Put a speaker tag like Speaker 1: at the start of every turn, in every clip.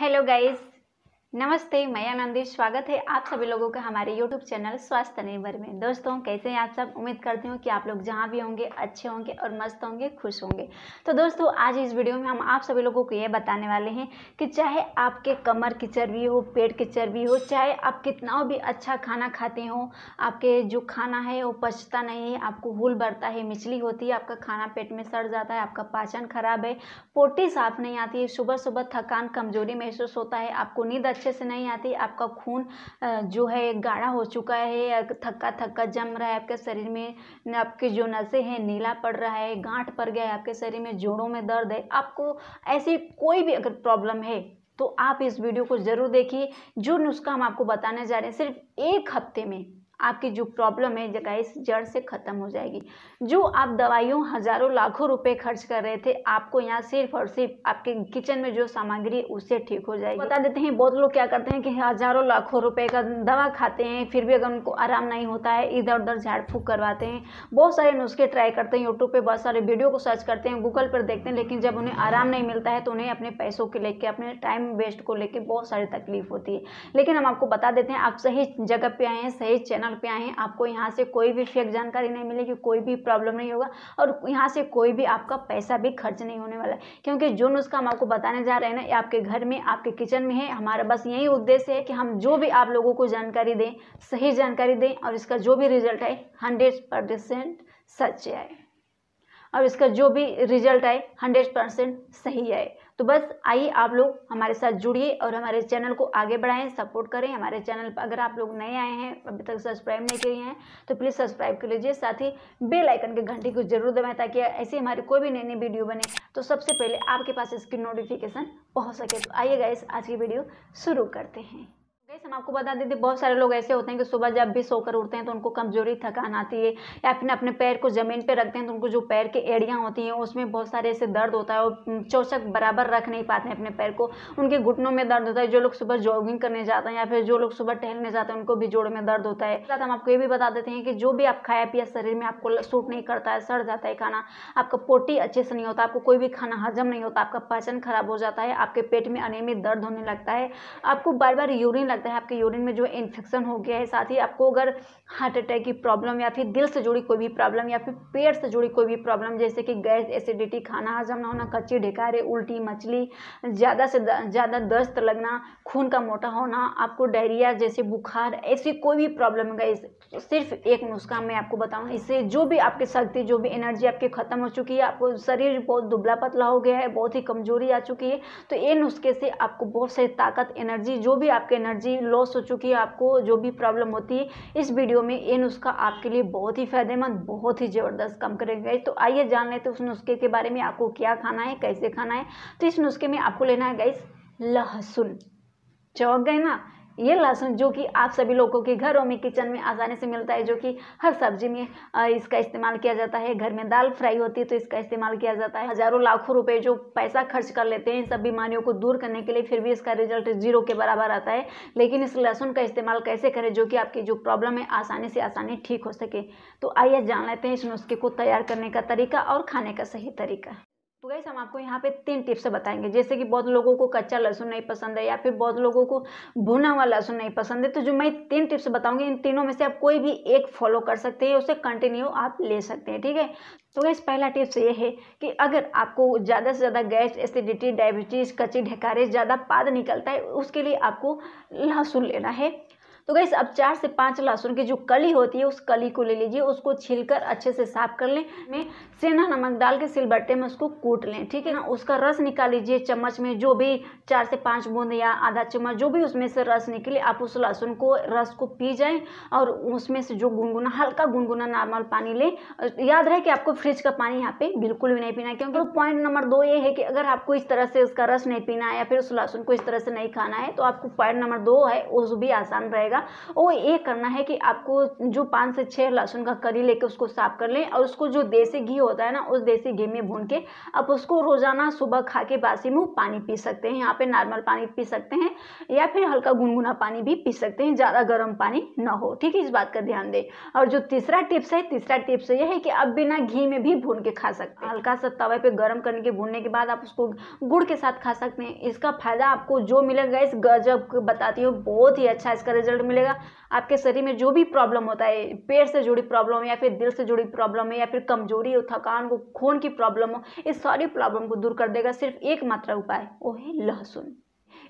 Speaker 1: hello guys नमस्ते मैं आनंदी स्वागत है आप सभी लोगों का हमारे YouTube चैनल स्वास्थ्य निर्भर में दोस्तों कैसे हैं आप सब उम्मीद करती हूँ कि आप लोग जहाँ भी होंगे अच्छे होंगे और मस्त होंगे खुश होंगे तो दोस्तों आज इस वीडियो में हम आप सभी लोगों को ये बताने वाले हैं कि चाहे आपके कमर की चर्बी हो पेट की चर्बी हो चाहे आप कितना भी अच्छा खाना खाते हो आपके जो खाना है वो पचता नहीं है आपको हुल बढ़ता है मिचली होती है आपका खाना पेट में सड़ जाता है आपका पाचन खराब है पोटी साफ नहीं आती है सुबह सुबह थकान कमजोरी महसूस होता है आपको नींद अच्छे से नहीं आती आपका खून जो है गाढ़ा हो चुका है थक्का थक्का जम रहा है आपके शरीर में आपके जो नसें हैं नीला पड़ रहा है गांठ पड़ गया है आपके शरीर में जोड़ों में दर्द है आपको ऐसी कोई भी अगर प्रॉब्लम है तो आप इस वीडियो को ज़रूर देखिए जो नुस्खा हम आपको बताने जा रहे हैं सिर्फ एक हफ्ते में आपकी जो प्रॉब्लम है इस जड़ से ख़त्म हो जाएगी जो आप दवाइयों हज़ारों लाखों रुपए खर्च कर रहे थे आपको यहाँ सिर्फ और सिर्फ आपके किचन में जो सामग्री उससे ठीक हो जाएगी बता देते हैं बहुत लोग क्या करते हैं कि हज़ारों लाखों रुपए का दवा खाते हैं फिर भी अगर उनको आराम नहीं होता है इधर उधर झाड़ फूक करवाते हैं बहुत सारे नुस्खे ट्राई करते हैं यूट्यूब पर बहुत सारे वीडियो को सर्च करते हैं गूगल पर देखते हैं लेकिन जब उन्हें आराम नहीं मिलता है तो उन्हें अपने पैसों को लेके अपने टाइम वेस्ट को लेकर बहुत सारी तकलीफ होती है लेकिन हम आपको बता देते हैं आप सही जगह पर आए हैं सही चैनल चैनल पे आए हैं आपको यहाँ से कोई भी फेक जानकारी नहीं मिलेगी कोई भी प्रॉब्लम नहीं होगा और यहाँ से कोई भी आपका पैसा भी खर्च नहीं होने वाला है क्योंकि जो नुस्खा हम आपको बताने जा रहे हैं ना ये आपके घर में आपके किचन में है हमारा बस यही उद्देश्य है कि हम जो भी आप लोगों को जानकारी दें सही जानकारी दें और इसका जो भी रिजल्ट आए हंड्रेड परसेंट सच आए और इसका जो भी रिजल्ट आए हंड्रेड परसेंट सही आए तो बस आइए आप लोग हमारे साथ जुड़िए और हमारे चैनल को आगे बढ़ाएं सपोर्ट करें हमारे चैनल पर अगर आप लोग नए आए हैं अभी तक सब्सक्राइब नहीं किए हैं तो प्लीज़ सब्सक्राइब कर लीजिए साथ ही बेल आइकन के घंटी को जरूर दबाएं ताकि ऐसी हमारी कोई भी नई नई वीडियो बने तो सबसे पहले आपके पास इसकी नोटिफिकेशन पहुँच सके तो आइए गाइस आज की वीडियो शुरू करते हैं हम आपको बता देते बहुत सारे लोग ऐसे होते हैं कि सुबह जब भी सोकर उठते हैं तो उनको कमजोरी थकान आती है या फिर अपने पैर को ज़मीन पर रखते हैं तो उनको जो पैर की एड़ियाँ होती हैं उसमें बहुत सारे ऐसे दर्द होता है और चौचक बराबर रख नहीं पाते हैं अपने पैर को उनके घुटनों में दर्द होता है जो लोग सुबह जॉगिंग करने जाते हैं या फिर जो लोग सुबह टहलने जाते हैं उनको भी जोड़ों में दर्द होता है साथ हम आपको ये भी बता देते हैं कि जो भी आप खाया पिया शरीर में आपको सूट नहीं करता है सड़ जाता है खाना आपका पोटी अच्छे से नहीं होता आपको कोई भी खाना हजम नहीं होता आपका पाचन खराब हो जाता है आपके पेट में अनियमित दर्द होने लगता है आपको बार बार यूरिन लगता है आपके यूरिन में जो इन्फेक्शन हो गया है साथ ही आपको अगर हार्ट अटैक की प्रॉब्लम या फिर दिल से जुड़ी कोई भी प्रॉब्लम या फिर पेट से जुड़ी कोई भी प्रॉब्लम जैसे कि गैस एसिडिटी खाना हजम ना होना कच्ची ढिकारे उल्टी मछली ज़्यादा से ज़्यादा दस्त लगना खून का मोटा होना आपको डायरिया जैसे बुखार ऐसी कोई भी प्रॉब्लम गैस सिर्फ एक नुस्खा मैं आपको बताऊँ इससे जो भी आपकी शक्ति जो भी एनर्जी आपकी ख़त्म हो चुकी है आपको शरीर बहुत दुबला पतला हो गया है बहुत ही कमजोरी आ चुकी है तो ये नुस्खे से आपको बहुत सारी ताकत एनर्जी जो भी आपकी एनर्जी लॉस हो चुकी है आपको जो भी प्रॉब्लम होती है इस वीडियो में ये नुस्खा आपके लिए बहुत ही फायदेमंद बहुत ही ज़बरदस्त कम करेगा तो आइए जान लेते उस नुस्खे के बारे में आपको क्या खाना है कैसे खाना है तो इस नुस्खे में आपको लेना है गाइस लहसुन चौक गए ना ये लहसुन जो कि आप सभी लोगों के घरों में किचन में आसानी से मिलता है जो कि हर सब्जी में इसका इस्तेमाल किया जाता है घर में दाल फ्राई होती है तो इसका इस्तेमाल किया जाता है हजारों लाखों रुपए जो पैसा खर्च कर लेते हैं इन सब बीमारियों को दूर करने के लिए फिर भी इसका रिजल्ट जीरो के बराबर आता है लेकिन इस लहसुन का इस्तेमाल कैसे करें जो कि आपकी जो प्रॉब्लम है आसानी से आसानी ठीक हो सके तो आइए जान लेते हैं इस नुस्खे को तैयार करने का तरीका और खाने का सही तरीका तो गैस हम आपको यहाँ पे तीन टिप्स बताएंगे जैसे कि बहुत लोगों को कच्चा लहसुन नहीं पसंद है या फिर बहुत लोगों को भुना हुआ लहसुन नहीं पसंद है तो जो मैं तीन टिप्स बताऊंगी इन तीनों में से आप कोई भी एक फॉलो कर सकते हैं उसे कंटिन्यू आप ले सकते हैं ठीक है तो गैस पहला टिप्स ये है कि अगर आपको ज़्यादा से ज़्यादा गैस एसिडिटी डायबिटीज़ कच्ची ढेकारे ज़्यादा पाद निकलता है उसके लिए आपको लहसुन लेना है तो गई अब चार से पाँच लहसुन की जो कली होती है उस कली को ले लीजिए उसको छील कर अच्छे से साफ कर लें में सेना नमक डाल के सिलबट्टे में उसको कूट लें ठीक है ना उसका रस निकाल लीजिए चम्मच में जो भी चार से पाँच बूंद या आधा चम्मच जो भी उसमें से रस निकले आप उस लहसुन को रस को पी जाएँ और उसमें से जो गुनगुना हल्का गुनगुना नॉर्मल पानी लें याद रहे कि आपको फ्रिज का पानी यहाँ पे बिल्कुल भी नहीं पीना क्योंकि पॉइंट तो नंबर दो ये है कि अगर आपको इस तरह से उसका रस नहीं पीना है या फिर उस लहसुन को इस तरह से नहीं खाना है तो आपको पॉइंट नंबर दो है उस भी आसान रहेगा रहेगा वो ये करना है कि आपको जो पाँच से छः लहसुन का करी लेके उसको साफ कर लें और उसको जो देसी घी होता है ना उस देसी घी में भून के आप उसको रोज़ाना सुबह खा के बासी मुँह पानी पी सकते हैं यहाँ पे नॉर्मल पानी पी सकते हैं या फिर हल्का गुनगुना पानी भी पी सकते हैं ज़्यादा गर्म पानी ना हो ठीक है इस बात का ध्यान दें और जो तीसरा टिप्स है तीसरा टिप्स यह है कि आप बिना घी में भी भून के खा सकते हैं हल्का सा तवे पर गर्म करने के भूनने के बाद आप उसको गुड़ के साथ खा सकते हैं इसका फ़ायदा आपको जो मिलेगा इस गजब बताती हूँ बहुत ही अच्छा इसका रिजल्ट मिलेगा आपके शरीर में जो भी प्रॉब्लम होता है पेट से जुड़ी प्रॉब्लम या फिर दिल से जुड़ी प्रॉब्लम है या फिर कमजोरी हो थकान को खून की प्रॉब्लम हो इस सारी प्रॉब्लम को दूर कर देगा सिर्फ एक मात्रा उपाय वो है लहसुन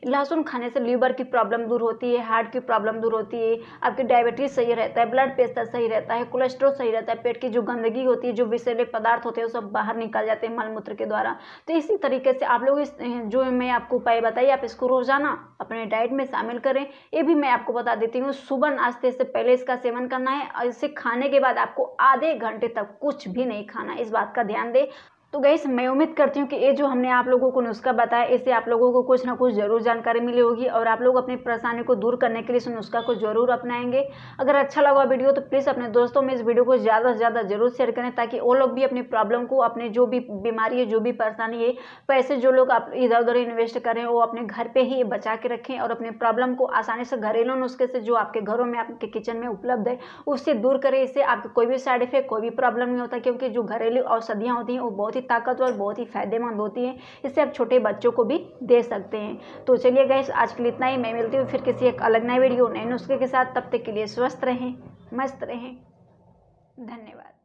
Speaker 1: लहसुन खाने से लीवर की प्रॉब्लम दूर होती है हार्ट की प्रॉब्लम दूर होती है आपकी डायबिटीज़ सही रहता है ब्लड प्रेशर सही रहता है कोलेस्ट्रोल सही रहता है पेट की जो गंदगी होती है जो विषैले पदार्थ होते हैं वो सब बाहर निकल जाते हैं मलमूत्र के द्वारा तो इसी तरीके से आप लोग इस जो मैं आपको उपाय बताइए आप इसको रोज़ाना अपने डाइट में शामिल करें ये भी मैं आपको बता देती हूँ सुबह नाश्ते से पहले इसका सेवन करना है और इसे खाने के बाद आपको आधे घंटे तक कुछ भी नहीं खाना इस बात का ध्यान दें तो गई मैं उम्मीद करती हूँ कि ये जो हमने आप लोगों को नुस्खा बताया इससे आप लोगों को कुछ ना कुछ ज़रूर जानकारी मिली होगी और आप लोग अपनी परेशानी को दूर करने के लिए इस नुस्खा को ज़रूर अपनाएंगे अगर अच्छा लगा वीडियो तो प्लीज़ अपने दोस्तों में इस वीडियो को ज़्यादा से ज़्यादा जरूर शेयर करें ताकि वो लोग भी अपनी प्रॉब्लम को अपने जो भी बीमारी है जो भी परेशानी है पैसे जो लोग आप इधर उधर इन्वेस्ट करें वो अपने घर पर ही बचा के रखें और अपने प्रॉब्लम को आसानी से घरेलू नुस्खे से जो आपके घरों में आपके किचन में उपलब्ध है उससे दूर करें इससे आपको कोई भी साइड इफेक्ट कोई भी प्रॉब्लम नहीं होता क्योंकि जो घरेलू औषधियाँ होती हैं वो बहुत ही ही ताकतवर बहुत ही फ़ायदेमंद होती है इसे आप छोटे बच्चों को भी दे सकते हैं तो चलिए गए आज के लिए इतना ही मैं मिलती हूँ फिर किसी एक अलग नए वीडियो नए नुस्खे के साथ तब तक के लिए स्वस्थ रहें मस्त रहें धन्यवाद